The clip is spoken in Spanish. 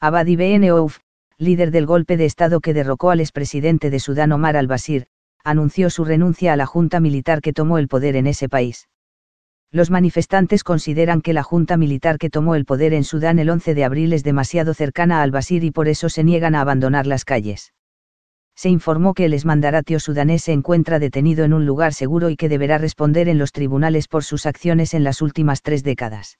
Abadi Ouf, líder del golpe de Estado que derrocó al expresidente de Sudán Omar al-Bashir, anunció su renuncia a la junta militar que tomó el poder en ese país. Los manifestantes consideran que la junta militar que tomó el poder en Sudán el 11 de abril es demasiado cercana a al-Bashir y por eso se niegan a abandonar las calles. Se informó que el exmandaratio sudanés se encuentra detenido en un lugar seguro y que deberá responder en los tribunales por sus acciones en las últimas tres décadas.